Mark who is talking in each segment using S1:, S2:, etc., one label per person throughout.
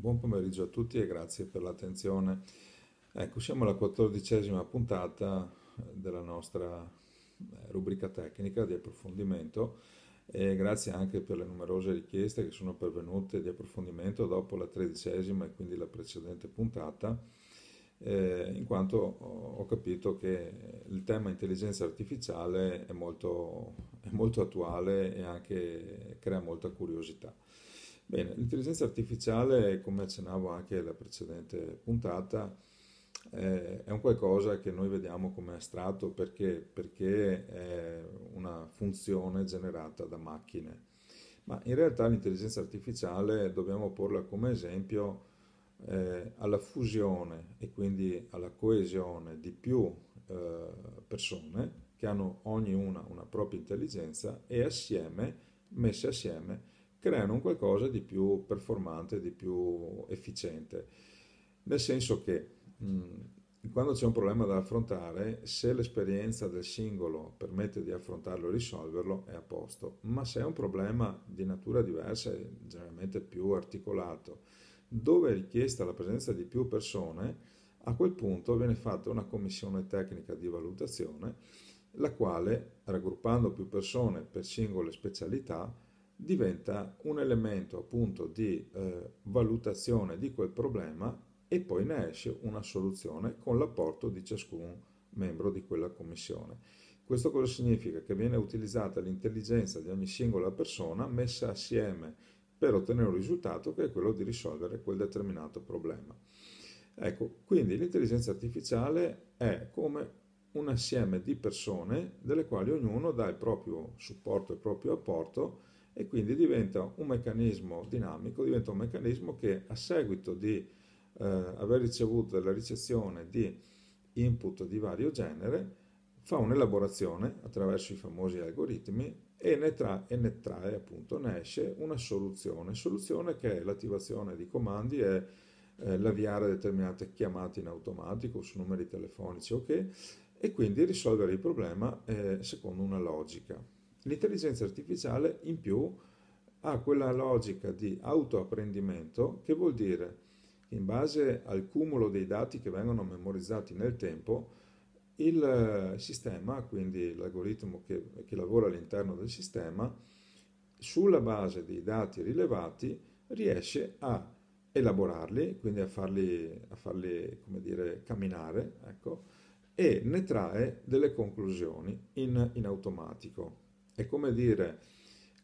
S1: Buon pomeriggio a tutti e grazie per l'attenzione. Ecco, siamo alla quattordicesima puntata eh, della nostra eh, rubrica tecnica di approfondimento e grazie anche per le numerose richieste che sono pervenute di approfondimento dopo la tredicesima e quindi la precedente puntata, eh, in quanto ho capito che il tema intelligenza artificiale è molto, è molto attuale e anche crea molta curiosità. Bene, l'intelligenza artificiale, come accennavo anche nella precedente puntata, eh, è un qualcosa che noi vediamo come astratto perché, perché è una funzione generata da macchine. Ma in realtà l'intelligenza artificiale dobbiamo porla come esempio eh, alla fusione e quindi alla coesione di più eh, persone che hanno ognuna una propria intelligenza e assieme, messe assieme, creano un qualcosa di più performante, di più efficiente. Nel senso che mh, quando c'è un problema da affrontare, se l'esperienza del singolo permette di affrontarlo e risolverlo, è a posto. Ma se è un problema di natura diversa, generalmente più articolato, dove è richiesta la presenza di più persone, a quel punto viene fatta una commissione tecnica di valutazione, la quale, raggruppando più persone per singole specialità, diventa un elemento appunto di eh, valutazione di quel problema e poi ne esce una soluzione con l'apporto di ciascun membro di quella commissione. Questo cosa significa? Che viene utilizzata l'intelligenza di ogni singola persona messa assieme per ottenere un risultato che è quello di risolvere quel determinato problema. Ecco, quindi l'intelligenza artificiale è come un assieme di persone delle quali ognuno dà il proprio supporto, il proprio apporto e quindi diventa un meccanismo dinamico, diventa un meccanismo che a seguito di eh, aver ricevuto la ricezione di input di vario genere fa un'elaborazione attraverso i famosi algoritmi e ne, tra, e ne trae, appunto, ne esce una soluzione, soluzione che è l'attivazione di comandi e eh, l'avviare determinate chiamate in automatico su numeri telefonici o okay, che, e quindi risolvere il problema eh, secondo una logica. L'intelligenza artificiale in più ha quella logica di autoapprendimento che vuol dire che in base al cumulo dei dati che vengono memorizzati nel tempo, il eh, sistema, quindi l'algoritmo che, che lavora all'interno del sistema, sulla base dei dati rilevati riesce a elaborarli, quindi a farli, a farli dire, camminare, ecco, e ne trae delle conclusioni in, in automatico. È come dire,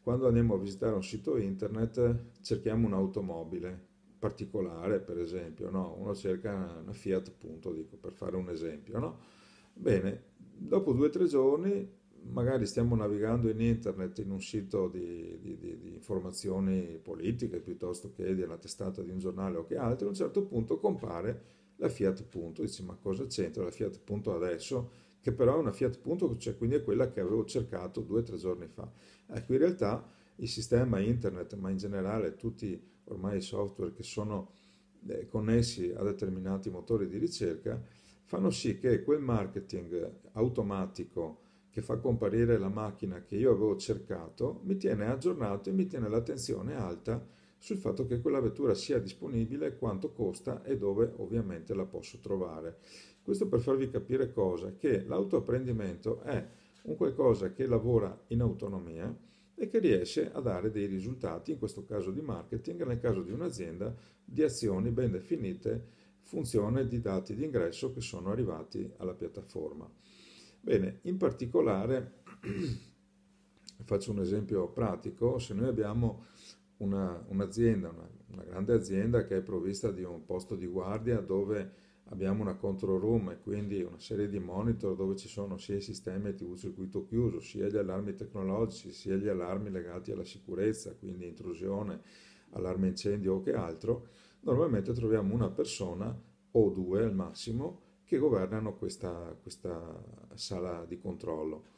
S1: quando andiamo a visitare un sito internet cerchiamo un'automobile particolare, per esempio, no? uno cerca una Fiat punto, dico, per fare un esempio. No? Bene, dopo due o tre giorni magari stiamo navigando in internet in un sito di, di, di, di, informazioni politiche piuttosto che di una testata di un giornale o che altro, a un certo punto compare la Fiat Punto, dici ma cosa c'entra la Fiat Punto adesso? che però è una Fiat Punto, cioè quindi è quella che avevo cercato due o tre giorni fa. Ecco, in realtà il sistema internet, ma in generale tutti ormai i software che sono eh, connessi a determinati motori di ricerca, fanno sì che quel marketing automatico che fa comparire la macchina che io avevo cercato mi tiene aggiornato e mi tiene l'attenzione alta sul fatto che quella vettura sia disponibile, quanto costa e dove ovviamente la posso trovare. Questo per farvi capire cosa? Che l'autoapprendimento è un qualcosa che lavora in autonomia e che riesce a dare dei risultati, in questo caso di marketing, nel caso di un'azienda, di azioni ben definite funzione di dati di ingresso che sono arrivati alla piattaforma. Bene, in particolare faccio un esempio pratico, se noi abbiamo una, un'azienda, una, una grande azienda che è provvista di un posto di guardia dove abbiamo una control room e quindi una serie di monitor dove ci sono sia i sistemi a TV circuito chiuso, sia gli allarmi tecnologici, sia gli allarmi legati alla sicurezza, quindi intrusione, allarme incendio o che altro, normalmente troviamo una persona o due al massimo che governano questa, questa sala di controllo.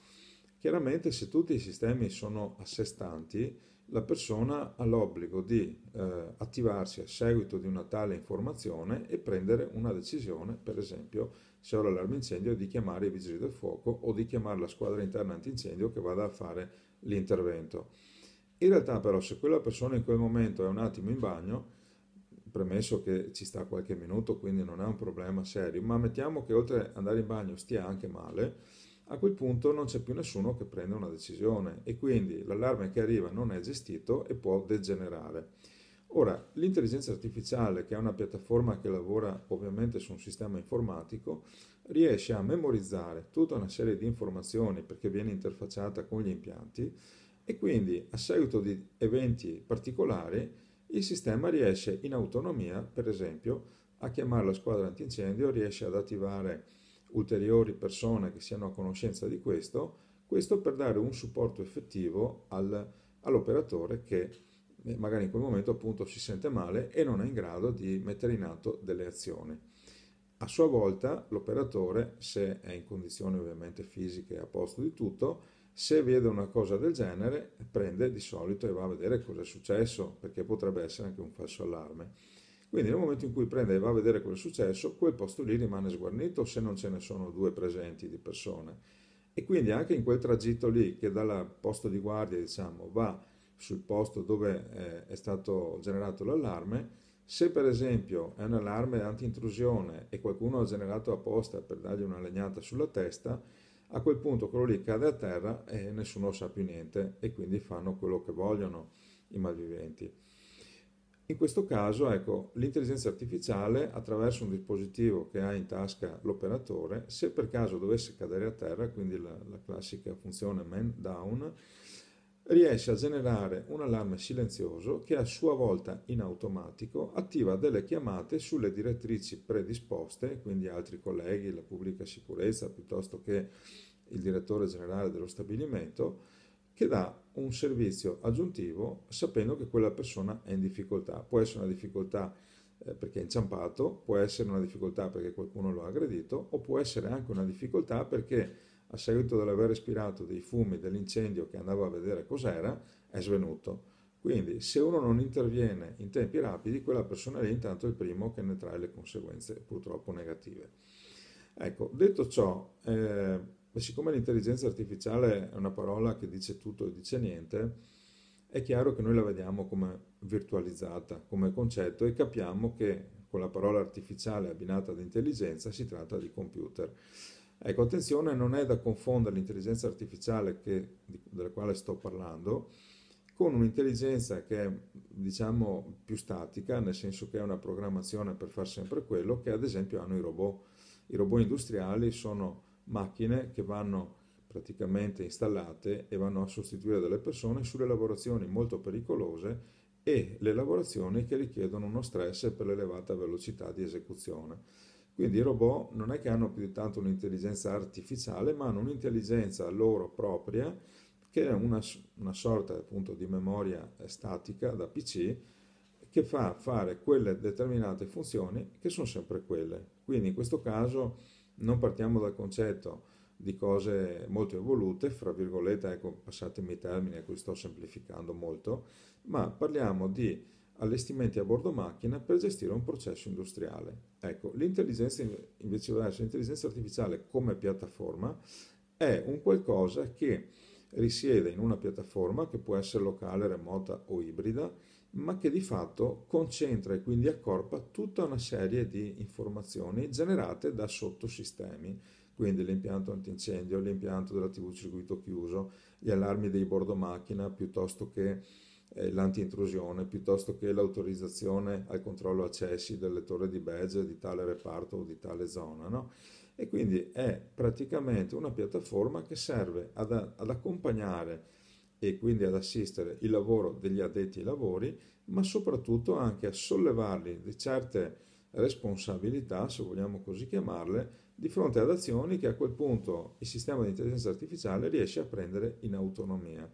S1: Chiaramente se tutti i sistemi sono a sé stanti, la persona ha l'obbligo di eh, attivarsi a seguito di una tale informazione e prendere una decisione, per esempio se ho l'allarme incendio, di chiamare i vigili del fuoco o di chiamare la squadra interna antincendio che vada a fare l'intervento. In realtà però se quella persona in quel momento è un attimo in bagno, premesso che ci sta qualche minuto, quindi non è un problema serio, ma mettiamo che oltre ad andare in bagno stia anche male, a quel punto non c'è più nessuno che prende una decisione e quindi l'allarme che arriva non è gestito e può degenerare. Ora, l'intelligenza artificiale, che è una piattaforma che lavora ovviamente su un sistema informatico, riesce a memorizzare tutta una serie di informazioni perché viene interfacciata con gli impianti e quindi a seguito di eventi particolari il sistema riesce in autonomia, per esempio, a chiamare la squadra antincendio, riesce ad attivare ulteriori persone che siano a conoscenza di questo, questo per dare un supporto effettivo al, all'operatore che eh, magari in quel momento appunto si sente male e non è in grado di mettere in atto delle azioni. A sua volta l'operatore, se è in condizioni ovviamente fisiche a posto di tutto, se vede una cosa del genere prende di solito e va a vedere cosa è successo perché potrebbe essere anche un falso allarme. Quindi nel momento in cui prende e va a vedere cosa è successo, quel posto lì rimane sguarnito se non ce ne sono due presenti di persone. E quindi anche in quel tragitto lì che dal posto di guardia diciamo, va sul posto dove eh, è stato generato l'allarme, se per esempio è un allarme anti-intrusione e qualcuno ha generato apposta per dargli una legnata sulla testa, a quel punto quello lì cade a terra e nessuno sa più niente e quindi fanno quello che vogliono i malviventi. In questo caso, ecco, l'intelligenza artificiale attraverso un dispositivo che ha in tasca l'operatore, se per caso dovesse cadere a terra, quindi la, la classica funzione man down, riesce a generare un allarme silenzioso che a sua volta in automatico attiva delle chiamate sulle direttrici predisposte, quindi altri colleghi, la pubblica sicurezza piuttosto che il direttore generale dello stabilimento, che dà un servizio aggiuntivo sapendo che quella persona è in difficoltà. Può essere una difficoltà eh, perché è inciampato, può essere una difficoltà perché qualcuno lo ha aggredito o può essere anche una difficoltà perché a seguito dell'aver respirato dei fumi dell'incendio che andava a vedere cos'era è svenuto. Quindi se uno non interviene in tempi rapidi, quella persona lì intanto è il primo che ne trae le conseguenze purtroppo negative. Ecco, detto ciò, eh, ma siccome l'intelligenza artificiale è una parola che dice tutto e dice niente, è chiaro che noi la vediamo come virtualizzata, come concetto e capiamo che con la parola artificiale abbinata ad intelligenza si tratta di computer. Ecco, attenzione, non è da confondere l'intelligenza artificiale che, della quale sto parlando con un'intelligenza che è diciamo più statica, nel senso che è una programmazione per fare sempre quello che ad esempio hanno i robot. I robot industriali sono macchine che vanno praticamente installate e vanno a sostituire delle persone sulle lavorazioni molto pericolose e le lavorazioni che richiedono uno stress per l'elevata velocità di esecuzione. Quindi i robot non è che hanno più di tanto un'intelligenza artificiale, ma hanno un'intelligenza loro propria, che è una, una sorta appunto di memoria eh, statica da PC, che fa fare quelle determinate funzioni che sono sempre quelle. Quindi in questo caso non partiamo dal concetto di cose molto evolute, fra virgolette, ecco, passatemi i termini, a cui sto semplificando molto, ma parliamo di allestimenti a bordo macchina per gestire un processo industriale. Ecco, l'intelligenza invece l'intelligenza artificiale come piattaforma è un qualcosa che risiede in una piattaforma che può essere locale, remota o ibrida, ma che di fatto concentra e quindi accorpa tutta una serie di informazioni generate da sottosistemi, quindi l'impianto antincendio, l'impianto della TV circuito chiuso, gli allarmi dei bordo macchina piuttosto che eh, l'antiintrusione, piuttosto che l'autorizzazione al controllo accessi delle torri di badge di tale reparto o di tale zona. No? E quindi è praticamente una piattaforma che serve ad, ad accompagnare e quindi ad assistere il lavoro degli addetti ai lavori, ma soprattutto anche a sollevarli di certe responsabilità, se vogliamo così chiamarle, di fronte ad azioni che a quel punto il sistema di intelligenza artificiale riesce a prendere in autonomia.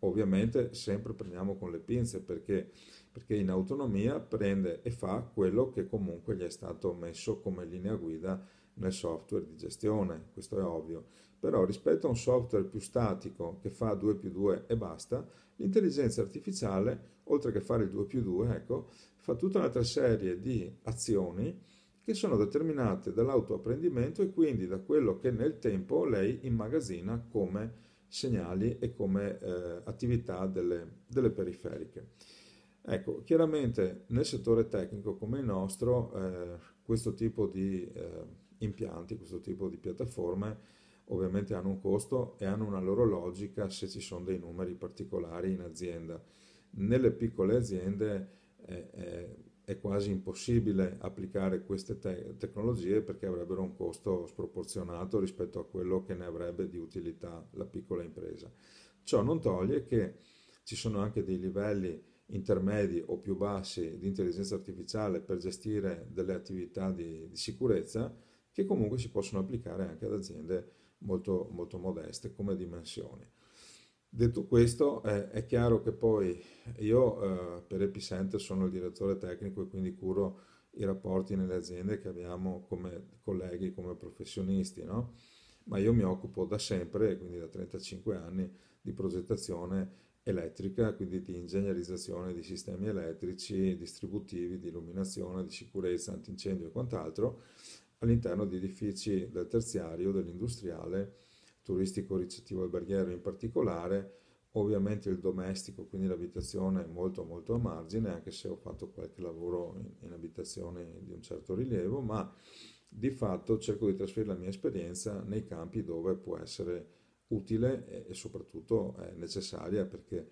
S1: Ovviamente sempre prendiamo con le pinze perché, perché in autonomia prende e fa quello che comunque gli è stato messo come linea guida nel software di gestione, questo è ovvio, però rispetto a un software più statico che fa 2 più 2 e basta, l'intelligenza artificiale, oltre che fare il 2 più 2, ecco, fa tutta un'altra serie di azioni che sono determinate dall'autoapprendimento e quindi da quello che nel tempo lei immagazzina come segnali e come eh, attività delle, delle periferiche. Ecco, chiaramente nel settore tecnico come il nostro eh, questo tipo di eh, impianti, questo tipo di piattaforme, ovviamente hanno un costo e hanno una loro logica se ci sono dei numeri particolari in azienda. Nelle piccole aziende eh, eh, è quasi impossibile applicare queste te- tecnologie perché avrebbero un costo sproporzionato rispetto a quello che ne avrebbe di utilità la piccola impresa. Ciò non toglie che ci sono anche dei livelli intermedi o più bassi di intelligenza artificiale per gestire delle attività di, di sicurezza che comunque si possono applicare anche ad aziende molto, molto modeste come dimensioni. Detto questo, eh, è chiaro che poi io eh, per Epicenter sono il direttore tecnico e quindi curo i rapporti nelle aziende che abbiamo come colleghi, come professionisti, no? ma io mi occupo da sempre, quindi da 35 anni, di progettazione elettrica, quindi di ingegnerizzazione di sistemi elettrici, distributivi, di illuminazione, di sicurezza, antincendio e quant'altro all'interno di edifici del terziario, dell'industriale, turistico ricettivo alberghiero in particolare, ovviamente il domestico, quindi l'abitazione è molto molto a margine, anche se ho fatto qualche lavoro in, in abitazioni di un certo rilievo, ma di fatto cerco di trasferire la mia esperienza nei campi dove può essere utile e, e soprattutto è necessaria perché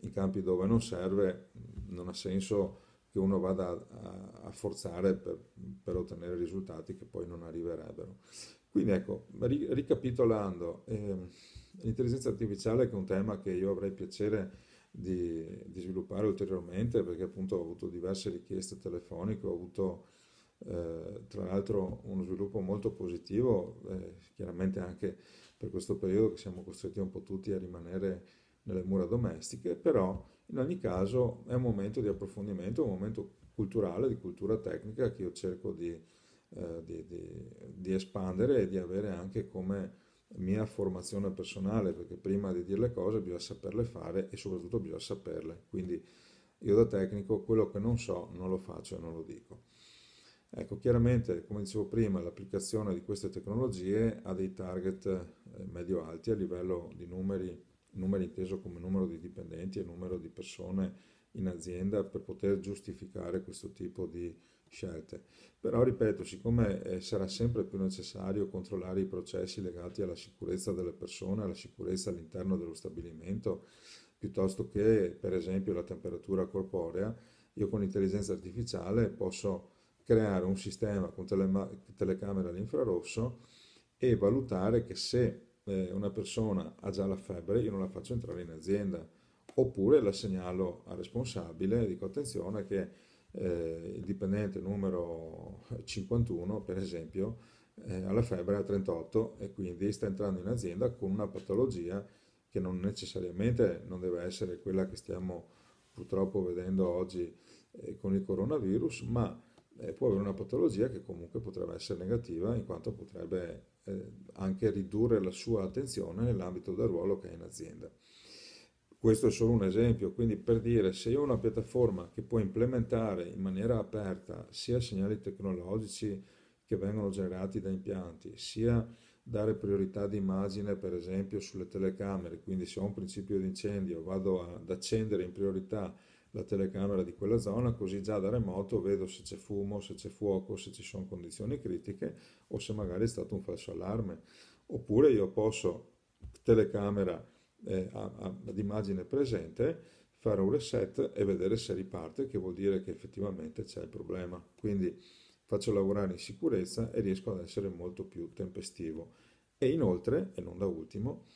S1: in campi dove non serve non ha senso che uno vada a, a forzare per, per, ottenere risultati che poi non arriverebbero. Quindi ecco, ri, ricapitolando, eh, l'intelligenza artificiale è un tema che io avrei piacere di, di, sviluppare ulteriormente perché appunto ho avuto diverse richieste telefoniche, ho avuto eh, tra l'altro uno sviluppo molto positivo, eh, chiaramente anche per questo periodo che siamo costretti un po' tutti a rimanere nelle mura domestiche, però in ogni caso è un momento di approfondimento, un momento culturale, di cultura tecnica che io cerco di, eh, di, di, di espandere e di avere anche come mia formazione personale, perché prima di dire le cose bisogna saperle fare e soprattutto bisogna saperle. Quindi io da tecnico quello che non so non lo faccio e non lo dico. Ecco, chiaramente, come dicevo prima, l'applicazione di queste tecnologie ha dei target eh, medio-alti a livello di numeri numero inteso come numero di dipendenti e numero di persone in azienda per poter giustificare questo tipo di scelte. Però ripeto, siccome eh, sarà sempre più necessario controllare i processi legati alla sicurezza delle persone, alla sicurezza all'interno dello stabilimento, piuttosto che per esempio la temperatura corporea, io con l'intelligenza artificiale posso creare un sistema con telema- telecamera all'infrarosso e valutare che se eh, una persona ha già la febbre, io non la faccio entrare in azienda, oppure la segnalo al responsabile, dico attenzione che eh, il dipendente numero 51, per esempio, eh, ha la febbre a 38 e quindi sta entrando in azienda con una patologia che non necessariamente non deve essere quella che stiamo purtroppo vedendo oggi eh, con il coronavirus, ma eh, può avere una patologia che comunque potrebbe essere negativa in quanto potrebbe eh, anche ridurre la sua attenzione nell'ambito del ruolo che è in azienda. Questo è solo un esempio, quindi per dire se io ho una piattaforma che può implementare in maniera aperta sia segnali tecnologici che vengono generati da impianti, sia dare priorità di immagine per esempio sulle telecamere, quindi se ho un principio di incendio vado ad accendere in priorità la telecamera di quella zona, così già da remoto vedo se c'è fumo, se c'è fuoco, se ci sono condizioni critiche o se magari è stato un falso allarme. Oppure io posso, telecamera eh, a, a, ad immagine presente, fare un reset e vedere se riparte, che vuol dire che effettivamente c'è il problema. Quindi faccio lavorare in sicurezza e riesco ad essere molto più tempestivo. E inoltre, e non da ultimo,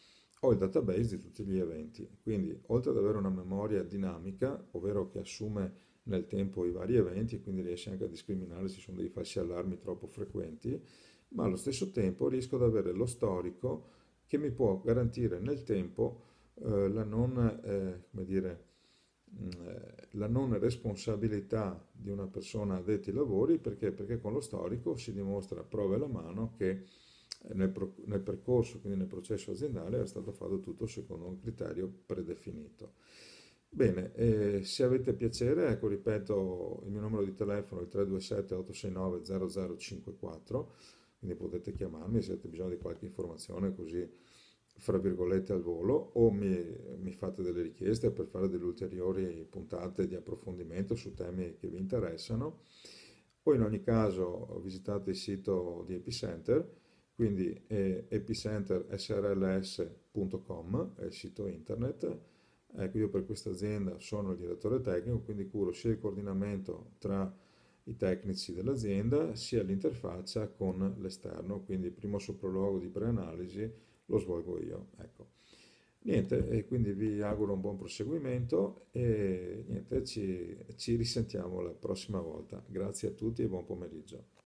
S1: ho il database di tutti gli eventi. Quindi, oltre ad avere una memoria dinamica, ovvero che assume nel tempo i vari eventi quindi riesce anche a discriminare se sono dei falsi allarmi troppo frequenti, ma allo stesso tempo riesco ad avere lo storico che mi può garantire nel tempo eh, la, non, eh, come dire, mh, mm, eh, la non responsabilità di una persona a detti lavori perché? perché con lo storico si dimostra, a prove la mano, che nel, pro, nel percorso, quindi nel processo aziendale, era stato fatto tutto secondo un criterio predefinito. Bene, eh, se avete piacere, ecco, ripeto, il mio numero di telefono è il 327-869-0054, quindi potete chiamarmi se avete bisogno di qualche informazione così, fra virgolette, al volo, o mi, mi fate delle richieste per fare delle ulteriori puntate di approfondimento su temi che vi interessano, o in ogni caso visitate il sito di Epicenter quindi eh, epicentersrls.com è il sito internet, ecco io per questa azienda sono il direttore tecnico, quindi curo sia il coordinamento tra i tecnici dell'azienda sia l'interfaccia con l'esterno, quindi il primo sopralluogo di preanalisi lo svolgo io. Ecco. Niente, e quindi vi auguro un buon proseguimento e niente, ci, ci risentiamo la prossima volta. Grazie a tutti e buon pomeriggio.